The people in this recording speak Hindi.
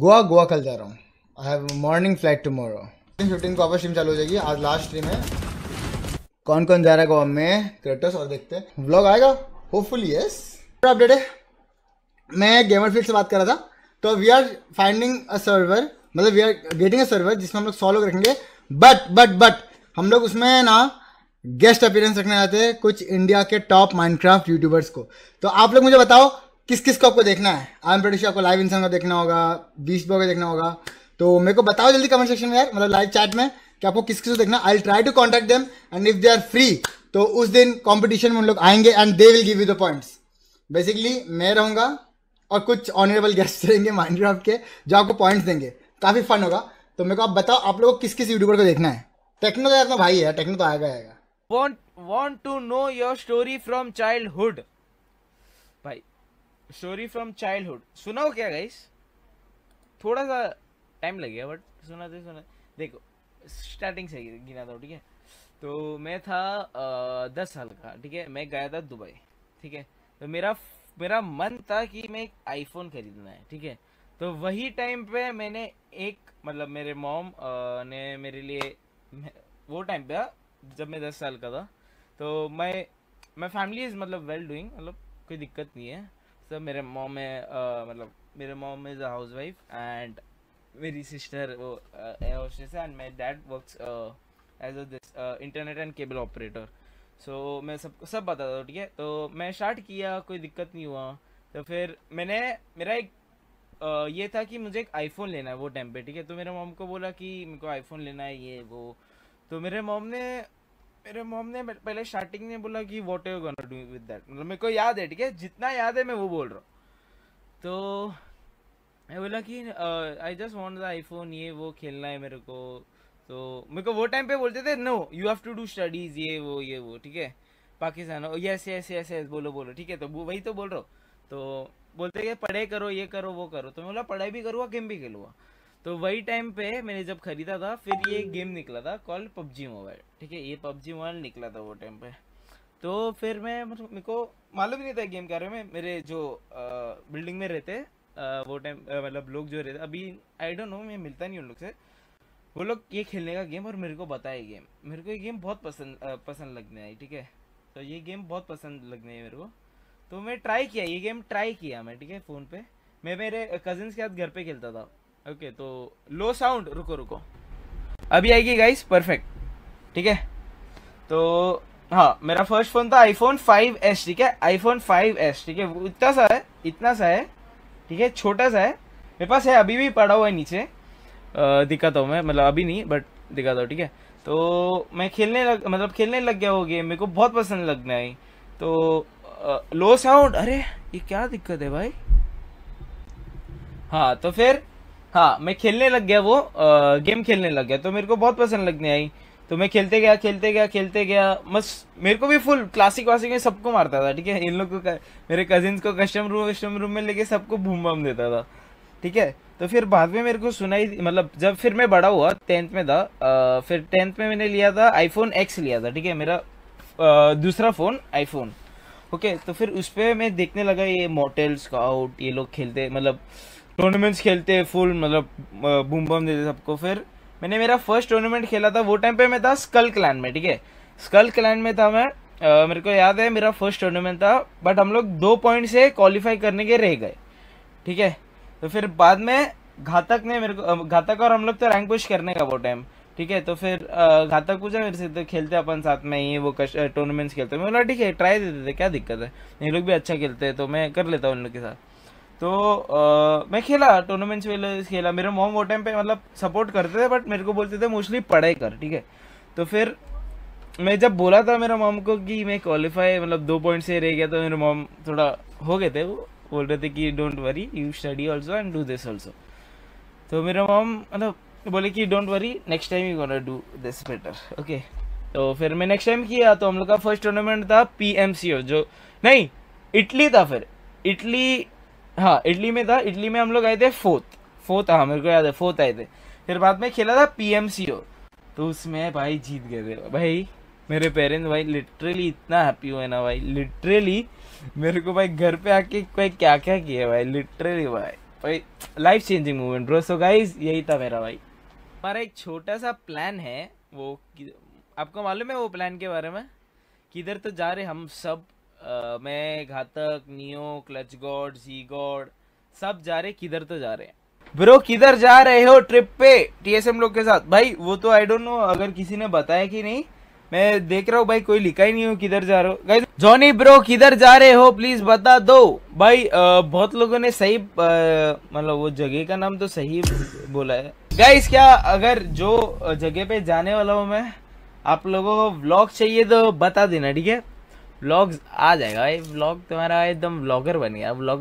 गोवा गोवा कल जा रहा हूँ I have morning flight tomorrow fifteen को वापस स्ट्रीम चालू हो जाएगी आज लास्ट स्ट्रीम है कौन कौन जा रहा है गोवा में क्रेटर्स और देखते हैं ब्लॉग आएगा होपफुल यस अपडेट है मैं गेमर फील्ड से बात कर रहा था तो we are finding a server मतलब we are getting a server जिसमें हम लोग सौ लोग रखेंगे बट बट बट हम लोग उसमें ना गेस्ट अपीयरेंस रखने जाते हैं कुछ इंडिया के टॉप माइनक्राफ्ट यूट्यूबर्स को तो आप लोग मुझे बताओ किस किस को आपको देखना है आई एम प्रोड्यूस आपको लाइव इंसान का देखना होगा बीस बो का देखना होगा तो मेरे को बताओ जल्दी कमेंट सेक्शन में यार मतलब लाइव चैट में कि आपको किस किस को देखना I try to contact them and if they are free तो उस दिन कॉम्पिटिशन में उन लोग आएंगे and they will give you the point basically मैं रहूंगा और कुछ ऑनरेबल गेस्ट रहेंगे माइंड के जो आपको पॉइंट्स देंगे काफ़ी फन होगा तो मेरे को आप बताओ आप लोगों को किस किस यूट्यूबर को देखना है टेक्नो तो अपना भाई है टेक्नो तो आएगा आएगा want want to know your story from childhood भाई स्टोरी फ्रॉम चाइल्डहुड सुना हो क्या गाइस थोड़ा सा टाइम लग गया बट सुना थे सुना देखो स्टार्टिंग से गिना था ठीक है तो मैं था आ, दस साल का ठीक है मैं गया था दुबई ठीक है तो मेरा मेरा मन था कि मैं एक आईफोन खरीदना है ठीक है तो वही टाइम पे मैंने एक मतलब मेरे मॉम ने मेरे लिए वो टाइम पे हाँ, जब मैं दस साल का था तो मैं मैं फैमिली इज़ मतलब वेल डूइंग मतलब कोई दिक्कत नहीं है सर मेरे मॉम में मतलब मेरे mom is a housewife and मेरी सिस्टर वो एयर होस्टेस है and my dad work as a this internet and cable operator so मैं सब सब बताता हूँ ठीक है तो मैं स्टार्ट किया कोई दिक्कत नहीं हुआ तो फिर मैंने मेरा एक Uh, ये था कि मुझे एक आईफोन लेना है वो टाइम पे ठीक है तो मेरे मॉम को बोला कि मेरे को आईफोन लेना है ये वो तो मेरे मॉम ने मेरे मॉम ने पहले स्टार्टिंग में बोला कि what you gonna do with that मतलब मेरे को याद है ठीक है जितना याद है मैं वो बोल रहा हूँ तो मैं बोला कि I just want the iPhone ये वो खेलना है मेरे को तो मेरे को वो टाइम पे बोलते थे no you have to do studies ये वो ये वो ठीक है Pakistan yes yes yes yes बोलो बोलो ठीक है तो वही तो बोल रहा हूँ तो बोलते कि पढ़े करो ये करो वो करो तो मैं बोला पढ़ाई भी करूँगा गेम भी खेलूँगा तो वही टाइम पे मैंने जब खरीदा था फिर ये गेम निकला था कॉल पबजी मोबाइल ठीक है ये पबजी मोबाइल निकला था वो टाइम पे तो फिर मैं मतलब मेरे को मालूम ही नहीं था गेम के बारे में मेरे जो आ, बिल्डिंग में रहते आ, वो टाइम मतलब लोग जो रहते अभी आई डोंट नो मैं मिलता नहीं उन लोग से वो लोग ये खेलने का गेम और मेरे को बताया गेम मेरे को ये गेम बहुत पसंद आ, पसंद लगने आई ठीक है तो ये गेम बहुत पसंद लगने है मेरे को तो मैं ट्राई किया ये गेम ट्राई किया मैं ठीक है फ़ोन पे मैं मेरे कजिन्स के साथ घर पे खेलता था ओके तो लो साउंड रुको रुको अभी आएगी गाइस परफेक्ट ठीक है तो हाँ मेरा फर्स्ट फ़ोन था आईफोन 5s ठीक है आईफोन 5s ठीक है इतना सा है इतना सा है ठीक है छोटा सा है मेरे पास है अभी भी पड़ा हुआ है नीचे दिखाता हूँ मैं मतलब अभी नहीं बट दिखाता हूँ ठीक है तो मैं खेलने लग मतलब खेलने लग गया हो गेम मेरे को बहुत पसंद लगना है तो आ, लो साउंड अरे ये क्या दिक्कत है भाई हाँ तो फिर हाँ मैं खेलने लग गया वो आ, गेम खेलने लग गया तो मेरे को बहुत पसंद लगने आई तो मैं खेलते गया खेलते गया खेलते गया बस मेरे को भी फुल क्लासिक वासिक में सबको मारता था ठीक है इन लोग को कर, मेरे कजिन्स को कस्टम रूम कस्टम रूम में लेके सबको भूम बम देता था ठीक है तो फिर बाद में मेरे को सुनाई मतलब जब फिर मैं बड़ा हुआ टेंथ में था आ, फिर टेंथ में मैंने लिया था आईफोन एक्स लिया था ठीक है मेरा आ, दूसरा फ़ोन आईफोन ओके तो फिर उस पर मैं देखने लगा ये मोटेल स्काउट ये लोग खेलते मतलब टूर्नामेंट्स खेलते हैं फुल मतलब बूम बम देते सबको फिर मैंने मेरा फर्स्ट टूर्नामेंट खेला था वो टाइम पे मैं था स्कल क्लैन में ठीक है स्कल क्लैन में था मैं आ, मेरे को याद है मेरा फर्स्ट टूर्नामेंट था बट हम लोग दो पॉइंट से क्वालिफाई करने के रह गए ठीक है तो फिर बाद में घातक ने मेरे को घातक और हम लोग तो रैंक पुश करने का वो टाइम ठीक है तो फिर घातक पूछा मेरे से तो खेलते अपन साथ में ही वो टूर्नामेंट्स खेलते मैं बोला ठीक है ट्राई देते थे क्या दिक्कत है ये लोग भी अच्छा खेलते हैं तो मैं कर लेता हूँ उन लोग के साथ तो आ, मैं खेला टूर्नामेंट्स वेल खेला मेरे मोम वो टाइम पे मतलब सपोर्ट करते थे बट मेरे को बोलते थे मोस्टली पढ़ाई कर ठीक है तो फिर मैं जब बोला था मेरा मॉम को कि मैं क्वालिफाई मतलब दो पॉइंट से रह गया तो मेरे मॉम थोड़ा हो गए थे वो बोल रहे थे कि don't worry you study also and do this also तो मेरा मॉम मतलब बोले कि don't worry next time you gonna do this better okay तो फिर मैं नेक्स्ट टाइम किया तो हम लोग का फर्स्ट टूर्नामेंट था पी जो नहीं इटली था फिर इटली हाँ इटली में था इटली में हम लोग आए थे फोर्थ फोर्थ हाँ मेरे को याद है फोर्थ आए थे फिर बाद में खेला था पी एम सी ओ तो उसमें भाई जीत गए थे भाई मेरे पेरेंट्स भाई लिटरली इतना हैप्पी हुए ना भाई लिटरली मेरे को भाई घर पे आके भाई क्या क्या किया भाई लिटरली भाई भाई life changing movement bro so guys यही था मेरा भाई हमारा एक छोटा सा प्लान है वो आपको मालूम है वो प्लान के बारे में किधर तो जा रहे हम सब मैं Ghatak neo clutch god ji god सब जा रहे किधर तो जा रहे हैं ब्रो किधर जा रहे हो ट्रिप पे टीएसएम लोग के साथ भाई वो तो आई डोंट नो अगर किसी ने बताया कि नहीं मैं देख रहा हूँ भाई कोई लिखा ही नहीं हो किधर जा रहे हो जॉनी ब्रो किधर जा रहे हो प्लीज बता दो भाई आ, बहुत लोगों ने सही मतलब वो जगह का नाम तो सही बोला है गाइस क्या अगर जो जगह पे जाने वाला हूँ मैं आप लोगों को व्लॉग चाहिए तो बता देना ठीक है ब्लॉग्स आ जाएगा भाई ब्लॉग तुम्हारा एकदम ब्लॉगर बन गया ब्लॉग